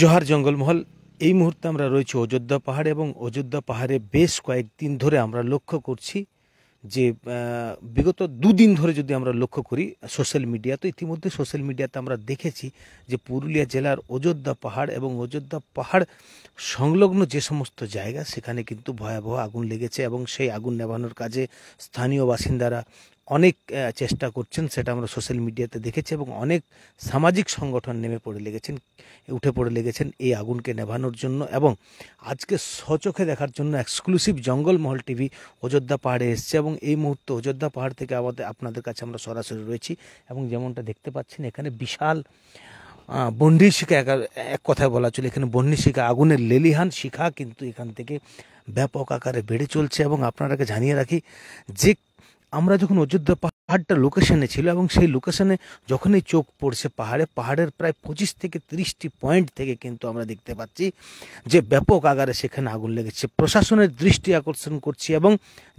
জোহার জঙ্গলমহল এই মুহূর্তে আমরা রয়েছি অযোধ্যা পাহাড়ে এবং অযোধ্যা পাহাড়ে বেশ কয়েকদিন ধরে আমরা লক্ষ্য করছি যে বিগত দুদিন ধরে যদি আমরা লক্ষ্য করি সোশ্যাল মিডিয়া তো ইতিমধ্যে সোশ্যাল মিডিয়াতে আমরা দেখেছি যে পুরুলিয়া জেলার অযোধ্যা পাহাড় এবং অযোধ্যা পাহাড় সংলগ্ন যে সমস্ত জায়গা সেখানে কিন্তু ভয়াবহ আগুন লেগেছে এবং সেই আগুন নেভানোর কাজে স্থানীয় বাসিন্দারা অনেক চেষ্টা করছেন সেটা আমরা সোশ্যাল মিডিয়াতে দেখেছি এবং অনেক সামাজিক সংগঠন নেমে পড়ে লেগেছেন উঠে পড়ে লেগেছেন এই আগুনকে নেভানোর জন্য এবং আজকে সচোখে দেখার জন্য এক্সক্লুসিভ জঙ্গলমহল টিভি অযোধ্যা পাহাড়ে এসছে এবং এই মুহূর্তে অযোধ্যা পাহাড় থেকে আমাদের আপনাদের কাছে আমরা সরাসরি রয়েছি এবং যেমনটা দেখতে পাচ্ছেন এখানে বিশাল বন্ডি শিখা এক কথায় বলা চলে এখানে বন্ডি শিখা আগুনের লেলিহান শিখা কিন্তু এখান থেকে ব্যাপক আকারে বেড়ে চলছে এবং আপনারাকে জানিয়ে রাখি যে আমরা যখন অযোধ্যা পাহাড়টা লোকেশনে ছিল এবং সেই লোকেশনে যখনই চোখ পড়ছে পাহাড়ে পাহাড়ের প্রায় পঁচিশ থেকে তিরিশটি পয়েন্ট থেকে কিন্তু আমরা দেখতে পাচ্ছি যে ব্যাপক আকারে সেখানে আগুন লেগেছে প্রশাসনের দৃষ্টি আকর্ষণ করছি এবং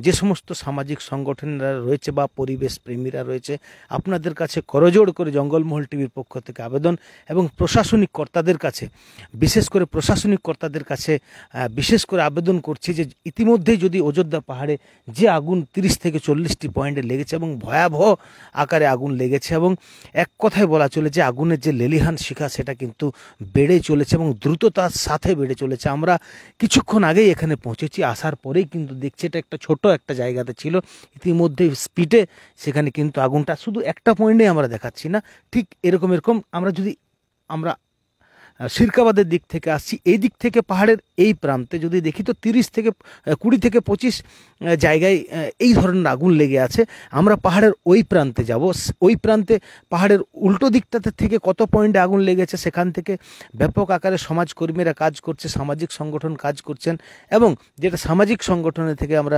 যে সমস্ত সামাজিক সংগঠনরা রয়েছে বা পরিবেশ প্রেমীরা রয়েছে আপনাদের কাছে করজোড় করে জঙ্গলমহল টিভির পক্ষ থেকে আবেদন এবং প্রশাসনিক কর্তাদের কাছে বিশেষ করে প্রশাসনিক কর্তাদের কাছে বিশেষ করে আবেদন করছি যে ইতিমধ্যেই যদি অযোধ্যা পাহাড়ে যে আগুন তিরিশ থেকে চল্লিশটি পয়েন্টে লেগেছে এবং ভয়া ভয়াবহ আকারে আগুন লেগেছে এবং এক কথায় বলা চলে যে আগুনের যে লেলিহান শিখা সেটা কিন্তু বেড়ে চলেছে এবং দ্রুততার সাথে বেড়ে চলেছে আমরা কিছুক্ষণ আগেই এখানে পৌঁছেছি আসার পরেই কিন্তু দেখছি এটা একটা ছোট একটা জায়গাতে ছিল ইতিমধ্যে স্পিডে সেখানে কিন্তু আগুনটা শুধু একটা পয়েন্টে আমরা দেখাচ্ছি না ঠিক এরকম এরকম আমরা যদি আমরা সিরকাবাদের দিক থেকে আসছি এই দিক থেকে পাহাড়ের এই প্রান্তে যদি দেখি তো তিরিশ থেকে কুড়ি থেকে পঁচিশ জায়গায় এই ধরনের আগুন লেগে আছে আমরা পাহাড়ের ওই প্রান্তে যাব ওই প্রান্তে পাহাড়ের উল্টো দিকটাতে থেকে কত পয়েন্টে আগুন লেগেছে সেখান থেকে ব্যাপক আকারে সমাজকর্মীরা কাজ করছে সামাজিক সংগঠন কাজ করছেন এবং যেটা সামাজিক সংগঠনের থেকে আমরা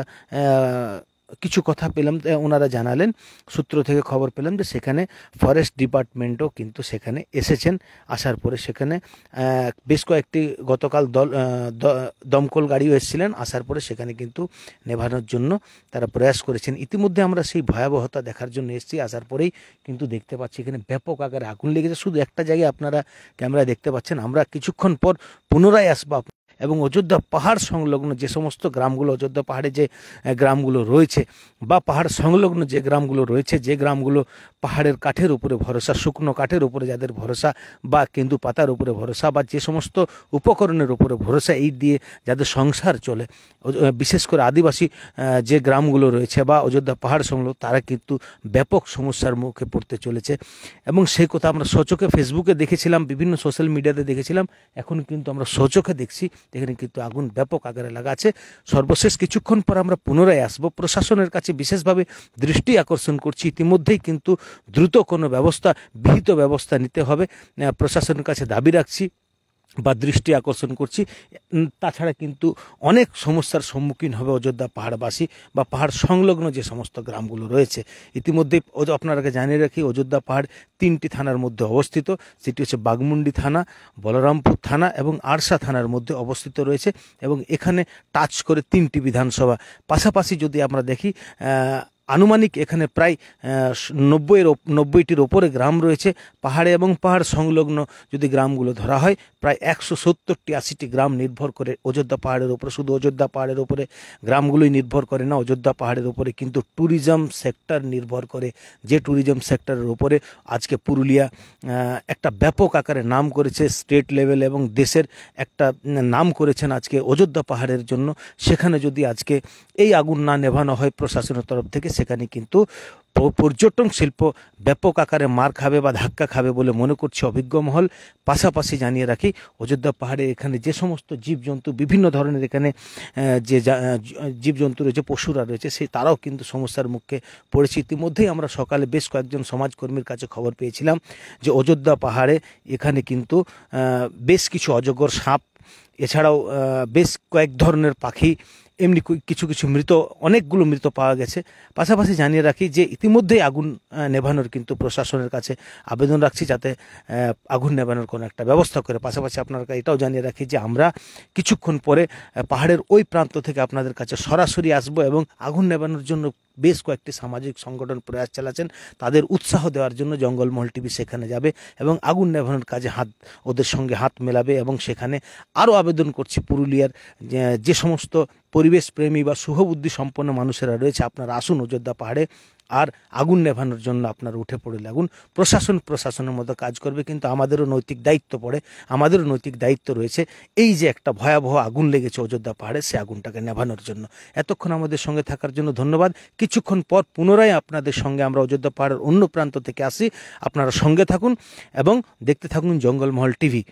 কিছু কথা পেলাম ওনারা জানালেন সূত্র থেকে খবর পেলাম যে সেখানে ফরেস্ট ডিপার্টমেন্টও কিন্তু সেখানে এসেছেন আসার পরে সেখানে বেশ কয়েকটি গতকাল দল দমকল গাড়িও এসেছিলেন আসার পরে সেখানে কিন্তু নেভানোর জন্য তারা প্রয়াস করেছেন ইতিমধ্যে আমরা সেই ভয়াবহতা দেখার জন্য এসেছি আসার পরেই কিন্তু দেখতে পাচ্ছি এখানে ব্যাপক আকারে আগুন লেগেছে শুধু একটা জায়গায় আপনারা ক্যামেরায় দেখতে পাচ্ছেন আমরা কিছুক্ষণ পর পুনরায় আসবো এবং অযোধ্যা পাহাড় সংলগ্ন যে সমস্ত গ্রামগুলো অযোধ্যা পাহাড়ে যে গ্রামগুলো রয়েছে বা পাহাড় সংলগ্ন যে গ্রামগুলো রয়েছে যে গ্রামগুলো পাহাড়ের কাঠের উপরে ভরসা শুকনো কাঠের উপরে যাদের ভরসা বা কেন্দু পাতার উপরে ভরসা বা যে সমস্ত উপকরণের উপরে ভরসা এই দিয়ে যাদের সংসার চলে বিশেষ করে আদিবাসী যে গ্রামগুলো রয়েছে বা অযোধ্যা পাহাড় সংলগ্ন তারা কিন্তু ব্যাপক সমস্যার মুখে পড়তে চলেছে এবং সেই কথা আমরা সচকে ফেসবুকে দেখেছিলাম বিভিন্ন সোশ্যাল মিডিয়াতে দেখেছিলাম এখন কিন্তু আমরা সচকে দেখছি এখানে কিন্তু আগুন ব্যাপক আকারে আছে সর্বশেষ কিছুক্ষণ পর আমরা পুনরায় আসব প্রশাসনের কাছে বিশেষভাবে দৃষ্টি আকর্ষণ করছি ইতিমধ্যেই কিন্তু দ্রুত কোনো ব্যবস্থা বিহিত ব্যবস্থা নিতে হবে প্রশাসনের কাছে দাবি রাখছি বা দৃষ্টি আকর্ষণ করছি তাছাড়া কিন্তু অনেক সমস্যার সম্মুখীন হবে অযোধ্যা পাহাড়বাসী বা পাহাড় সংলগ্ন যে সমস্ত গ্রামগুলো রয়েছে ইতিমধ্যে আপনারা জানিয়ে রাখি অযোধ্যা পাহাড় তিনটি থানার মধ্যে অবস্থিত সেটি হচ্ছে বাগমুন্ডি থানা বলরামপুর থানা এবং আরসা থানার মধ্যে অবস্থিত রয়েছে এবং এখানে টাচ করে তিনটি বিধানসভা পাশাপাশি যদি আমরা দেখি আনুমানিক এখানে প্রায় নব্বইয়ের নব্বইটির ওপরে গ্রাম রয়েছে পাহাড়ে এবং পাহাড় সংলগ্ন যদি গ্রামগুলো ধরা হয় প্রায় একশো সত্তরটি আশিটি গ্রাম নির্ভর করে অযোধ্যা পাহাড়ের ওপরে শুধু অযোধ্যা পাহাড়ের ওপরে গ্রামগুলোই নির্ভর করে না অযোধ্যা পাহাড়ের ওপরে কিন্তু ট্যুরিজম সেক্টর নির্ভর করে যে ট্যুরিজম সেক্টরের ওপরে আজকে পুরুলিয়া একটা ব্যাপক আকারে নাম করেছে স্টেট লেভেল এবং দেশের একটা নাম করেছেন আজকে অযোধ্যা পাহাড়ের জন্য সেখানে যদি আজকে এই আগুন না নেভানো হয় প্রশাসনের তরফ থেকে সেখানে কিন্তু পর্যটন শিল্প ব্যাপক আকারে মার খাবে বা ধাক্কা খাবে বলে মনে করছে অভিজ্ঞ মহল পাশাপাশি জানিয়ে রাখি অযোধ্যা পাহাড়ে এখানে যে সমস্ত জীবজন্তু বিভিন্ন ধরনের এখানে যে জীবজন্তু রয়েছে পশুরা রয়েছে সেই তারাও কিন্তু সমস্যার মুখে পড়েছে ইতিমধ্যেই আমরা সকালে বেশ কয়েকজন সমাজকর্মীর কাছে খবর পেয়েছিলাম যে অযোধ্যা পাহাড়ে এখানে কিন্তু বেশ কিছু অজগর সাপ এছাড়াও বেশ কয়েক ধরনের পাখি এমনি কিছু কিছু মৃত অনেকগুলো মৃত পাওয়া গেছে পাশাপাশি জানিয়ে রাখি যে ইতিমধ্যেই আগুন নেভানোর কিন্তু প্রশাসনের কাছে আবেদন রাখছি যাতে আগুন নেভানোর কোনো একটা ব্যবস্থা করে পাশাপাশি আপনারা এটাও জানিয়ে রাখি যে আমরা কিছুক্ষণ পরে পাহাড়ের ওই প্রান্ত থেকে আপনাদের কাছে সরাসরি আসব এবং আগুন নেভানোর জন্য বেশ কয়েকটি সামাজিক সংগঠন প্রয়াস চালাচ্ছেন তাদের উৎসাহ দেওয়ার জন্য জঙ্গলমহল টিভি সেখানে যাবে এবং আগুন নেভানোর কাজে হাত ওদের সঙ্গে হাত মেলাবে এবং সেখানে আরও আবেদন করছি পুরুলিয়ার যে সমস্ত পরিবেশপ্রেমী বা শুভবুদ্ধি সম্পন্ন মানুষেরা রয়েছে আপনারা আসুন অযোধ্যা পাহাড়ে আর আগুন নেভানোর জন্য আপনারা উঠে পড়ে লাগুন প্রশাসন প্রশাসনের মতো কাজ করবে কিন্তু আমাদেরও নৈতিক দায়িত্ব পড়ে আমাদেরও নৈতিক দায়িত্ব রয়েছে এই যে একটা ভয়াবহ আগুন লেগেছে অযোধ্যা পাহাড়ে সে আগুনটাকে নেভানোর জন্য এতক্ষণ আমাদের সঙ্গে থাকার জন্য ধন্যবাদ কিছুক্ষণ পর পুনরায় আপনাদের সঙ্গে আমরা অযোধ্যা পাহাড়ের অন্য প্রান্ত থেকে আসি আপনারা সঙ্গে থাকুন এবং দেখতে থাকুন জঙ্গলমহল টিভি